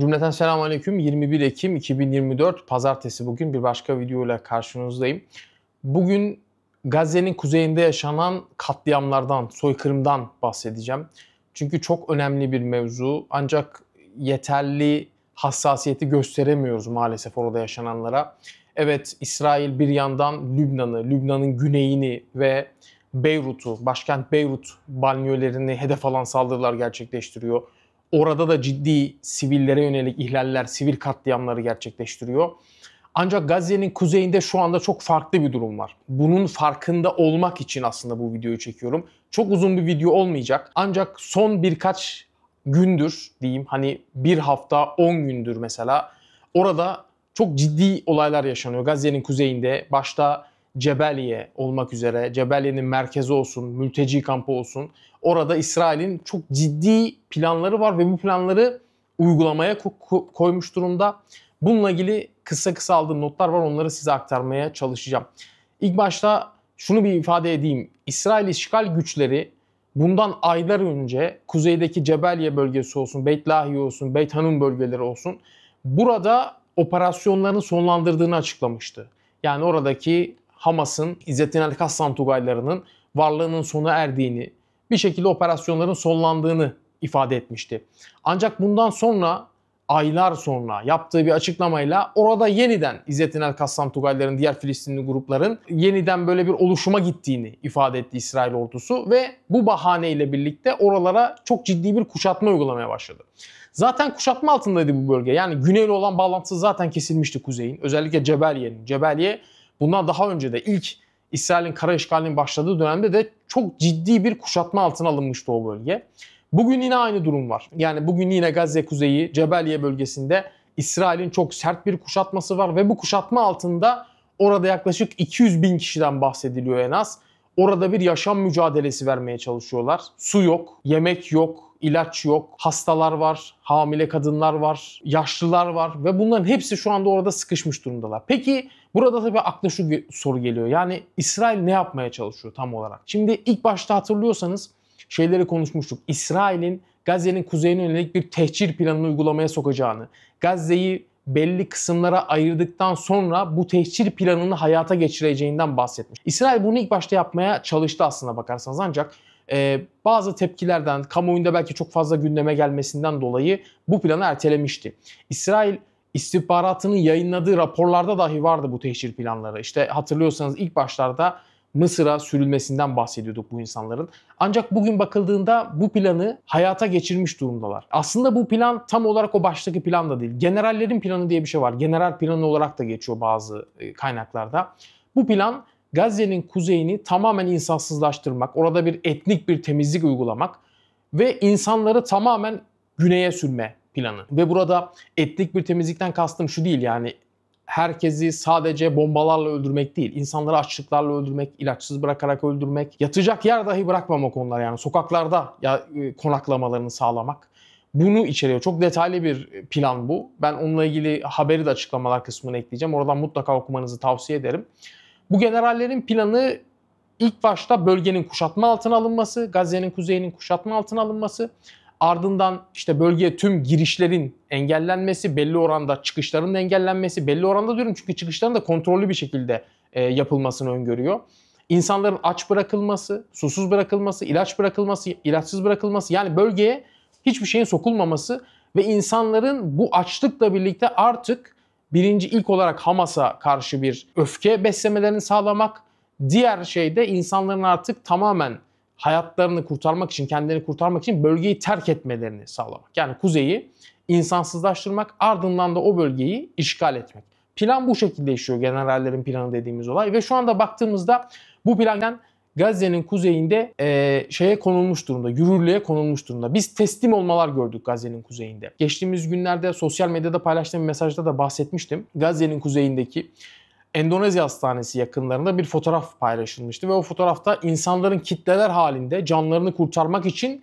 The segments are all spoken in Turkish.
Cümleten Aleyküm. 21 Ekim 2024 Pazartesi bugün bir başka videoyla karşınızdayım. Bugün Gazze'nin kuzeyinde yaşanan katliamlardan, soykırımdan bahsedeceğim. Çünkü çok önemli bir mevzu ancak yeterli hassasiyeti gösteremiyoruz maalesef orada yaşananlara. Evet İsrail bir yandan Lübnan'ı, Lübnan'ın güneyini ve Beyrut'u, başkent Beyrut banyolarını hedef alan saldırılar gerçekleştiriyor. Orada da ciddi sivillere yönelik ihlaller, sivil katliamları gerçekleştiriyor. Ancak Gazze'nin kuzeyinde şu anda çok farklı bir durum var. Bunun farkında olmak için aslında bu videoyu çekiyorum. Çok uzun bir video olmayacak. Ancak son birkaç gündür diyeyim hani bir hafta 10 gündür mesela orada çok ciddi olaylar yaşanıyor. Gazze'nin kuzeyinde başta Cebeliye olmak üzere, Cebeliye'nin merkezi olsun, mülteci kampı olsun. Orada İsrail'in çok ciddi planları var ve bu planları uygulamaya koymuş durumda. Bununla ilgili kısa kısa aldığım notlar var onları size aktarmaya çalışacağım. İlk başta şunu bir ifade edeyim. İsrail işgal güçleri bundan aylar önce kuzeydeki Cebeliye bölgesi olsun, Beit Lah'i olsun, Beit Hanun bölgeleri olsun burada operasyonlarını sonlandırdığını açıklamıştı. Yani oradaki Hamas'ın, İzzettin Ali Kassan Tugaylarının varlığının sona erdiğini, bir şekilde operasyonların sonlandığını ifade etmişti. Ancak bundan sonra aylar sonra yaptığı bir açıklamayla orada yeniden İzzettin El Kassam Tugayların diğer Filistinli grupların yeniden böyle bir oluşuma gittiğini ifade etti İsrail ordusu ve bu bahaneyle birlikte oralara çok ciddi bir kuşatma uygulamaya başladı. Zaten kuşatma altındaydı bu bölge. Yani güneyle olan bağlantısı zaten kesilmişti kuzeyin. Özellikle Cebeliye'nin. Cebeliye, Cebeliye Bundan daha önce de ilk İsrail'in kara işgalinin başladığı dönemde de çok ciddi bir kuşatma altına alınmıştı o bölge. Bugün yine aynı durum var. Yani bugün yine Gazze kuzeyi Cebeliye bölgesinde İsrail'in çok sert bir kuşatması var ve bu kuşatma altında orada yaklaşık 200 bin kişiden bahsediliyor en az. Orada bir yaşam mücadelesi vermeye çalışıyorlar. Su yok, yemek yok, ilaç yok, hastalar var, hamile kadınlar var, yaşlılar var ve bunların hepsi şu anda orada sıkışmış durumdalar. Peki Burada tabii akla şu soru geliyor. Yani İsrail ne yapmaya çalışıyor tam olarak? Şimdi ilk başta hatırlıyorsanız şeyleri konuşmuştuk. İsrail'in Gazze'nin kuzeyine yönelik bir tehcir planını uygulamaya sokacağını, Gazze'yi belli kısımlara ayırdıktan sonra bu tehcir planını hayata geçireceğinden bahsetmiş. İsrail bunu ilk başta yapmaya çalıştı aslında bakarsanız ancak e, bazı tepkilerden, kamuoyunda belki çok fazla gündeme gelmesinden dolayı bu planı ertelemişti. İsrail istihbaratının yayınladığı raporlarda dahi vardı bu teşhir planları. İşte hatırlıyorsanız ilk başlarda Mısır'a sürülmesinden bahsediyorduk bu insanların. Ancak bugün bakıldığında bu planı hayata geçirmiş durumdalar. Aslında bu plan tam olarak o baştaki plan da değil. Generallerin planı diye bir şey var. General planı olarak da geçiyor bazı e, kaynaklarda. Bu plan Gazze'nin kuzeyini tamamen insansızlaştırmak, orada bir etnik bir temizlik uygulamak ve insanları tamamen güneye sürme planı. Ve burada etnik bir temizlikten kastım şu değil yani herkesi sadece bombalarla öldürmek değil, insanları açlıklarla öldürmek, ilaçsız bırakarak öldürmek, yatacak yer dahi bırakmamak onlar yani sokaklarda ya e, konaklamalarını sağlamak. Bunu içeriyor. Çok detaylı bir plan bu. Ben onunla ilgili haberi de açıklamalar kısmına ekleyeceğim. Oradan mutlaka okumanızı tavsiye ederim. Bu generallerin planı ilk başta bölgenin kuşatma altına alınması, Gazze'nin kuzeyinin kuşatma altına alınması, Ardından işte bölgeye tüm girişlerin engellenmesi, belli oranda çıkışların engellenmesi, belli oranda diyorum çünkü çıkışların da kontrollü bir şekilde e, yapılmasını öngörüyor. İnsanların aç bırakılması, susuz bırakılması, ilaç bırakılması, ilaçsız bırakılması yani bölgeye hiçbir şeyin sokulmaması ve insanların bu açlıkla birlikte artık birinci ilk olarak Hamas'a karşı bir öfke beslemelerini sağlamak, diğer şey de insanların artık tamamen hayatlarını kurtarmak için, kendilerini kurtarmak için bölgeyi terk etmelerini sağlamak. Yani kuzeyi insansızlaştırmak ardından da o bölgeyi işgal etmek. Plan bu şekilde işliyor generallerin planı dediğimiz olay ve şu anda baktığımızda bu plandan Gazze'nin kuzeyinde e, şeye konulmuş durumda, yürürlüğe konulmuş durumda. Biz teslim olmalar gördük Gazze'nin kuzeyinde. Geçtiğimiz günlerde sosyal medyada paylaştığım mesajda da bahsetmiştim. Gazze'nin kuzeyindeki Endonezya Hastanesi yakınlarında bir fotoğraf paylaşılmıştı ve o fotoğrafta insanların kitleler halinde canlarını kurtarmak için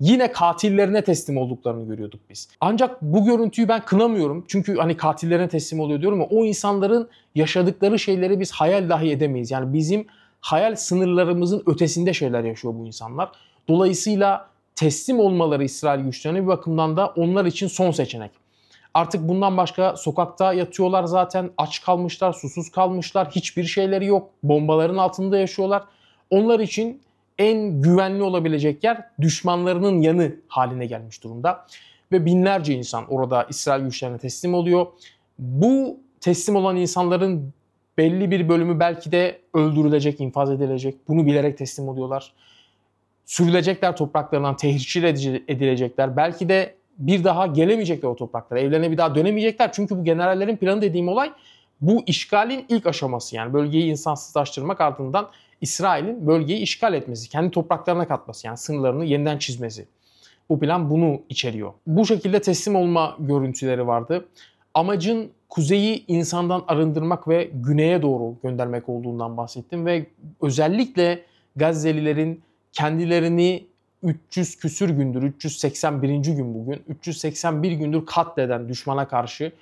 yine katillerine teslim olduklarını görüyorduk biz. Ancak bu görüntüyü ben kınamıyorum. Çünkü hani katillerine teslim oluyor diyorum ya o insanların yaşadıkları şeyleri biz hayal dahi edemeyiz. Yani bizim hayal sınırlarımızın ötesinde şeyler yaşıyor bu insanlar. Dolayısıyla teslim olmaları İsrail güçlerine bir bakımdan da onlar için son seçenek. Artık bundan başka sokakta yatıyorlar zaten. Aç kalmışlar, susuz kalmışlar. Hiçbir şeyleri yok. Bombaların altında yaşıyorlar. Onlar için en güvenli olabilecek yer düşmanlarının yanı haline gelmiş durumda. Ve binlerce insan orada İsrail güçlerine teslim oluyor. Bu teslim olan insanların belli bir bölümü belki de öldürülecek, infaz edilecek. Bunu bilerek teslim oluyorlar. Sürülecekler topraklarından, tehcir edilecekler. Belki de bir daha gelemeyecekler o topraklara. Evlerine bir daha dönemeyecekler. Çünkü bu generallerin planı dediğim olay bu işgalin ilk aşaması. Yani bölgeyi insansızlaştırmak ardından İsrail'in bölgeyi işgal etmesi, kendi topraklarına katması yani sınırlarını yeniden çizmesi. Bu plan bunu içeriyor. Bu şekilde teslim olma görüntüleri vardı. Amacın kuzeyi insandan arındırmak ve güneye doğru göndermek olduğundan bahsettim ve özellikle Gazze'lilerin kendilerini 300 küsür gündür, 381. gün bugün, 381 gündür katleden düşmana karşı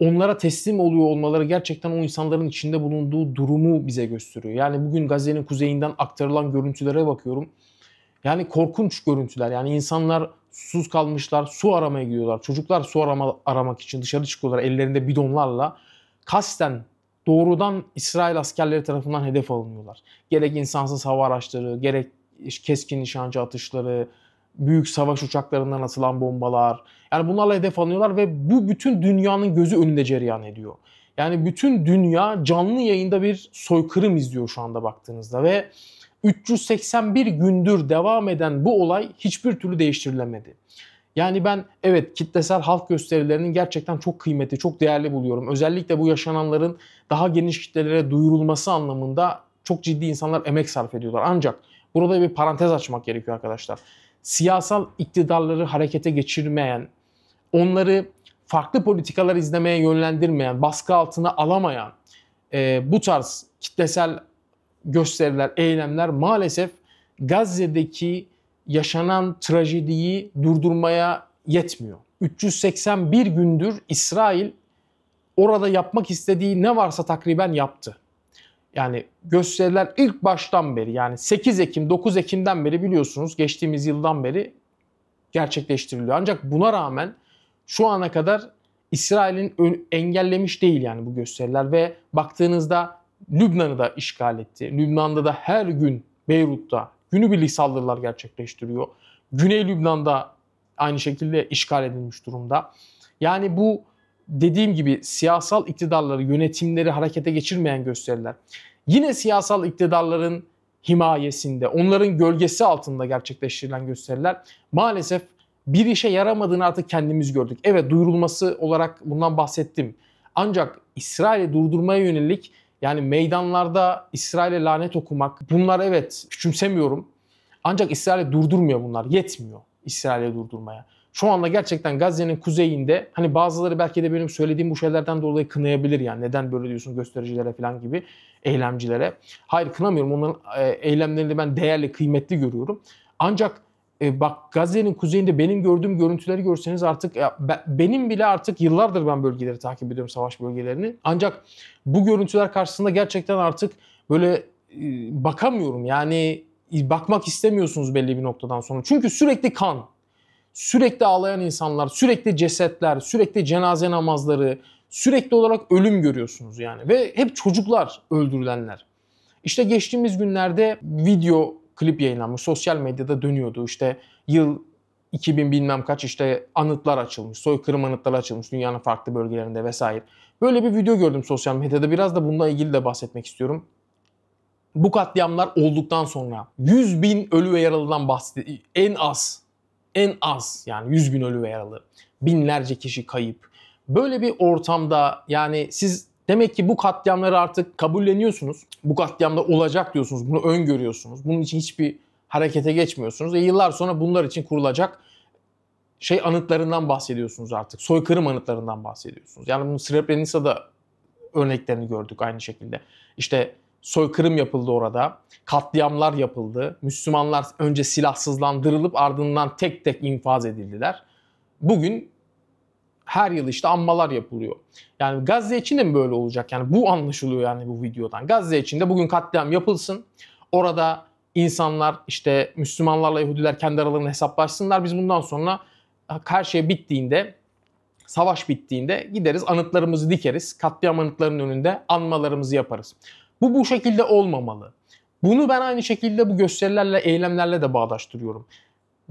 onlara teslim oluyor olmaları gerçekten o insanların içinde bulunduğu durumu bize gösteriyor. Yani bugün Gazze'nin kuzeyinden aktarılan görüntülere bakıyorum. Yani korkunç görüntüler. Yani insanlar susuz kalmışlar, su aramaya gidiyorlar. Çocuklar su arama, aramak için dışarı çıkıyorlar ellerinde bidonlarla. Kasten doğrudan İsrail askerleri tarafından hedef alınıyorlar. Gerek insansız hava araçları, gerek keskin nişancı atışları, büyük savaş uçaklarından atılan bombalar. Yani bunlarla hedef alıyorlar ve bu bütün dünyanın gözü önünde cereyan ediyor. Yani bütün dünya canlı yayında bir soykırım izliyor şu anda baktığınızda ve 381 gündür devam eden bu olay hiçbir türlü değiştirilemedi. Yani ben evet kitlesel halk gösterilerinin gerçekten çok kıymetli, çok değerli buluyorum. Özellikle bu yaşananların daha geniş kitlelere duyurulması anlamında çok ciddi insanlar emek sarf ediyorlar. Ancak Burada bir parantez açmak gerekiyor arkadaşlar. Siyasal iktidarları harekete geçirmeyen, onları farklı politikalar izlemeye yönlendirmeyen, baskı altına alamayan e, bu tarz kitlesel gösteriler, eylemler maalesef Gazze'deki yaşanan trajediyi durdurmaya yetmiyor. 381 gündür İsrail orada yapmak istediği ne varsa takriben yaptı. Yani gösteriler ilk baştan beri yani 8 Ekim 9 Ekim'den beri biliyorsunuz geçtiğimiz yıldan beri gerçekleştiriliyor. Ancak buna rağmen şu ana kadar İsrail'in engellemiş değil yani bu gösteriler ve baktığınızda Lübnan'ı da işgal etti. Lübnan'da da her gün Beyrut'ta günübirlik saldırılar gerçekleştiriyor. Güney Lübnan'da aynı şekilde işgal edilmiş durumda. Yani bu dediğim gibi siyasal iktidarları, yönetimleri harekete geçirmeyen gösteriler. Yine siyasal iktidarların himayesinde, onların gölgesi altında gerçekleştirilen gösteriler maalesef bir işe yaramadığını artık kendimiz gördük. Evet duyurulması olarak bundan bahsettim. Ancak İsrail'i durdurmaya yönelik yani meydanlarda İsrail'e lanet okumak bunlar evet küçümsemiyorum. Ancak İsrail'i durdurmuyor bunlar. Yetmiyor İsrail'i durdurmaya şu anda gerçekten Gazze'nin kuzeyinde hani bazıları belki de benim söylediğim bu şeylerden dolayı kınayabilir yani neden böyle diyorsun göstericilere falan gibi eylemcilere. Hayır kınamıyorum onların e, eylemlerini ben değerli kıymetli görüyorum. Ancak e, bak Gazze'nin kuzeyinde benim gördüğüm görüntüleri görseniz artık ya, be, benim bile artık yıllardır ben bölgeleri takip ediyorum savaş bölgelerini. Ancak bu görüntüler karşısında gerçekten artık böyle e, bakamıyorum. Yani e, bakmak istemiyorsunuz belli bir noktadan sonra. Çünkü sürekli kan sürekli ağlayan insanlar, sürekli cesetler, sürekli cenaze namazları, sürekli olarak ölüm görüyorsunuz yani. Ve hep çocuklar öldürülenler. İşte geçtiğimiz günlerde video klip yayınlanmış. Sosyal medyada dönüyordu. İşte yıl 2000 bilmem kaç işte anıtlar açılmış. Soykırım anıtları açılmış dünyanın farklı bölgelerinde vesaire. Böyle bir video gördüm sosyal medyada. Biraz da bununla ilgili de bahsetmek istiyorum. Bu katliamlar olduktan sonra 100 bin ölü ve yaralıdan bahsediyor. En az en az yani 100 bin ölü ve yaralı, binlerce kişi kayıp. Böyle bir ortamda yani siz demek ki bu katliamları artık kabulleniyorsunuz. Bu katliamda olacak diyorsunuz. Bunu öngörüyorsunuz. Bunun için hiçbir harekete geçmiyorsunuz. E yıllar sonra bunlar için kurulacak şey anıtlarından bahsediyorsunuz artık. Soykırım anıtlarından bahsediyorsunuz. Yani bunu Srebrenica'da örneklerini gördük aynı şekilde. İşte soykırım yapıldı orada. Katliamlar yapıldı. Müslümanlar önce silahsızlandırılıp ardından tek tek infaz edildiler. Bugün her yıl işte anmalar yapılıyor. Yani Gazze için de mi böyle olacak? Yani bu anlaşılıyor yani bu videodan. Gazze için de bugün katliam yapılsın. Orada insanlar işte Müslümanlarla Yahudiler kendi aralarında hesaplaşsınlar. Biz bundan sonra her şey bittiğinde savaş bittiğinde gideriz anıtlarımızı dikeriz. Katliam anıtlarının önünde anmalarımızı yaparız. Bu bu şekilde olmamalı. Bunu ben aynı şekilde bu gösterilerle, eylemlerle de bağdaştırıyorum.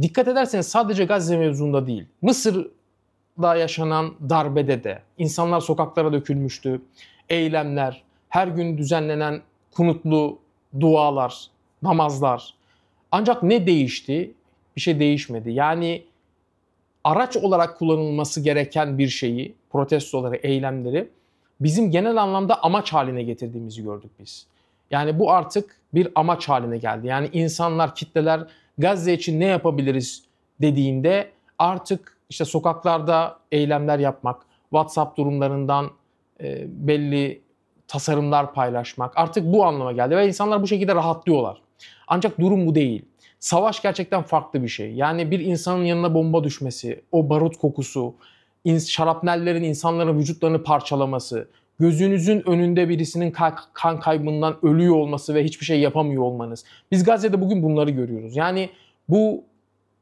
Dikkat ederseniz sadece Gazze mevzunda değil, Mısır'da yaşanan darbede de insanlar sokaklara dökülmüştü. Eylemler, her gün düzenlenen kunutlu dualar, namazlar. Ancak ne değişti? Bir şey değişmedi. Yani araç olarak kullanılması gereken bir şeyi, protestoları, eylemleri bizim genel anlamda amaç haline getirdiğimizi gördük biz. Yani bu artık bir amaç haline geldi. Yani insanlar, kitleler Gazze için ne yapabiliriz dediğinde artık işte sokaklarda eylemler yapmak, WhatsApp durumlarından e, belli tasarımlar paylaşmak artık bu anlama geldi ve insanlar bu şekilde rahatlıyorlar. Ancak durum bu değil. Savaş gerçekten farklı bir şey. Yani bir insanın yanına bomba düşmesi, o barut kokusu, şarapnellerin insanların vücutlarını parçalaması, gözünüzün önünde birisinin kan kaybından ölüyor olması ve hiçbir şey yapamıyor olmanız. Biz Gazze'de bugün bunları görüyoruz. Yani bu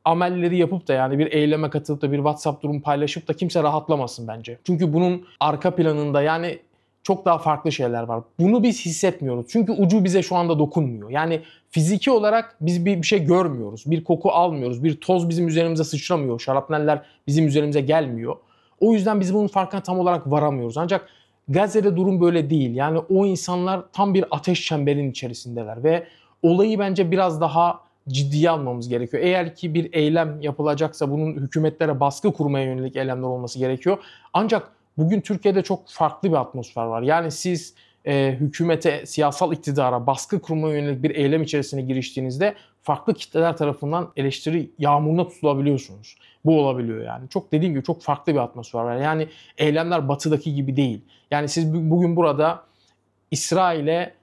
amelleri yapıp da yani bir eyleme katılıp da bir WhatsApp durumu paylaşıp da kimse rahatlamasın bence. Çünkü bunun arka planında yani çok daha farklı şeyler var. Bunu biz hissetmiyoruz. Çünkü ucu bize şu anda dokunmuyor. Yani fiziki olarak biz bir, bir şey görmüyoruz. Bir koku almıyoruz. Bir toz bizim üzerimize sıçramıyor. Şarapneller bizim üzerimize gelmiyor. O yüzden biz bunun farkına tam olarak varamıyoruz. Ancak Gazze'de durum böyle değil. Yani o insanlar tam bir ateş çemberinin içerisindeler ve olayı bence biraz daha ciddiye almamız gerekiyor. Eğer ki bir eylem yapılacaksa bunun hükümetlere baskı kurmaya yönelik eylemler olması gerekiyor. Ancak bugün Türkiye'de çok farklı bir atmosfer var. Yani siz e, hükümete, siyasal iktidara baskı kurmaya yönelik bir eylem içerisine giriştiğinizde farklı kitleler tarafından eleştiri yağmuruna tutulabiliyorsunuz. Bu olabiliyor yani. Çok dediğim gibi çok farklı bir atmosfer var. Yani eylemler batıdaki gibi değil. Yani siz bugün burada İsrail'e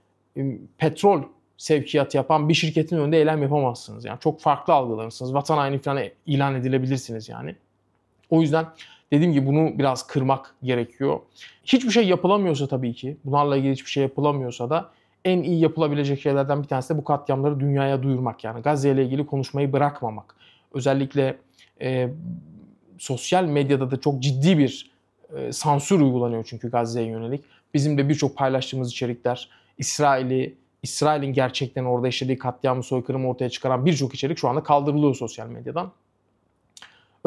petrol sevkiyat yapan bir şirketin önünde eylem yapamazsınız. Yani çok farklı algılanırsınız. Vatan haini falan e, ilan edilebilirsiniz yani. O yüzden dediğim gibi bunu biraz kırmak gerekiyor. Hiçbir şey yapılamıyorsa tabii ki, bunlarla ilgili hiçbir şey yapılamıyorsa da en iyi yapılabilecek şeylerden bir tanesi de bu katliamları dünyaya duyurmak. Yani Gazze ile ilgili konuşmayı bırakmamak. Özellikle e, sosyal medyada da çok ciddi bir e, sansür uygulanıyor çünkü Gazze'ye yönelik. Bizim de birçok paylaştığımız içerikler İsrail'i, İsrail'in gerçekten orada işlediği katliamı, soykırımı ortaya çıkaran birçok içerik şu anda kaldırılıyor sosyal medyadan.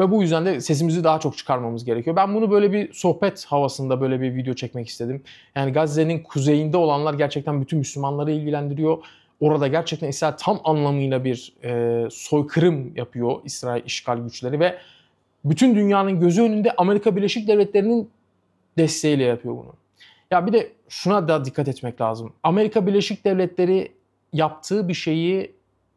Ve bu yüzden de sesimizi daha çok çıkarmamız gerekiyor. Ben bunu böyle bir sohbet havasında böyle bir video çekmek istedim. Yani Gazze'nin kuzeyinde olanlar gerçekten bütün Müslümanları ilgilendiriyor. Orada gerçekten İsrail tam anlamıyla bir e, soykırım yapıyor İsrail işgal güçleri ve bütün dünyanın gözü önünde Amerika Birleşik Devletleri'nin desteğiyle yapıyor bunu. Ya bir de şuna da dikkat etmek lazım. Amerika Birleşik Devletleri yaptığı bir şeyi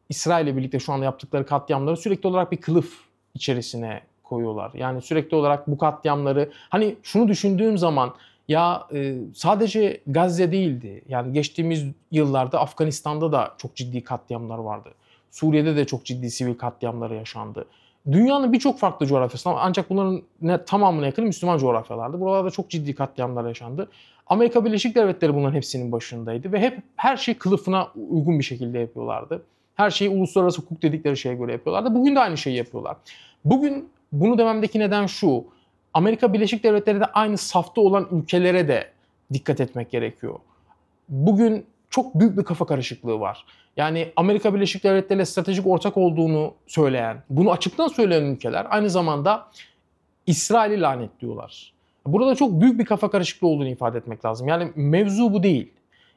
İsrail ile birlikte şu anda yaptıkları katliamları sürekli olarak bir kılıf içerisine koyuyorlar. Yani sürekli olarak bu katliamları hani şunu düşündüğüm zaman ya e, sadece Gazze değildi. Yani geçtiğimiz yıllarda Afganistan'da da çok ciddi katliamlar vardı. Suriye'de de çok ciddi sivil katliamları yaşandı. Dünyanın birçok farklı coğrafyasında ancak bunların ne, tamamına yakın Müslüman coğrafyalardı. Buralarda çok ciddi katliamlar yaşandı. Amerika Birleşik Devletleri bunların hepsinin başındaydı ve hep her şey kılıfına uygun bir şekilde yapıyorlardı. Her şeyi uluslararası hukuk dedikleri şeye göre yapıyorlar da Bugün de aynı şeyi yapıyorlar. Bugün bunu dememdeki neden şu. Amerika Birleşik Devletleri de aynı safta olan ülkelere de dikkat etmek gerekiyor. Bugün çok büyük bir kafa karışıklığı var. Yani Amerika Birleşik Devletleri ile stratejik ortak olduğunu söyleyen, bunu açıktan söyleyen ülkeler aynı zamanda İsrail'i lanetliyorlar. Burada çok büyük bir kafa karışıklığı olduğunu ifade etmek lazım. Yani mevzu bu değil.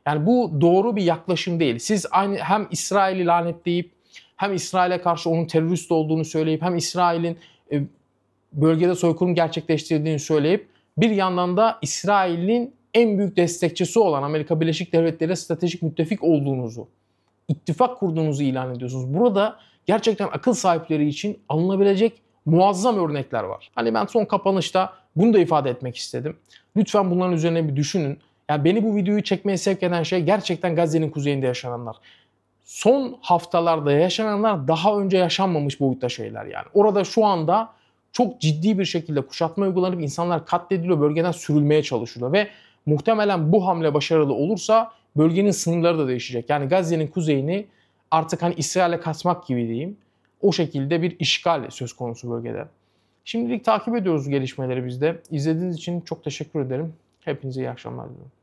Yani bu doğru bir yaklaşım değil. Siz aynı hem İsrail'i lanetleyip hem İsrail'e karşı onun terörist olduğunu söyleyip hem İsrail'in e, bölgede soykırım gerçekleştirdiğini söyleyip bir yandan da İsrail'in en büyük destekçisi olan Amerika Birleşik Devletleri'ne stratejik müttefik olduğunuzu, ittifak kurduğunuzu ilan ediyorsunuz. Burada gerçekten akıl sahipleri için alınabilecek muazzam örnekler var. Hani ben son kapanışta bunu da ifade etmek istedim. Lütfen bunların üzerine bir düşünün. Yani beni bu videoyu çekmeye sevk eden şey gerçekten Gazze'nin kuzeyinde yaşananlar. Son haftalarda yaşananlar daha önce yaşanmamış boyutta şeyler yani. Orada şu anda çok ciddi bir şekilde kuşatma uygulanıp insanlar katlediliyor, bölgeden sürülmeye çalışılıyor ve muhtemelen bu hamle başarılı olursa bölgenin sınırları da değişecek. Yani Gazze'nin kuzeyini artık hani İsrail'e katmak gibi diyeyim. O şekilde bir işgal söz konusu bölgede. Şimdilik takip ediyoruz gelişmeleri bizde. İzlediğiniz için çok teşekkür ederim. Hepinize iyi akşamlar diliyorum.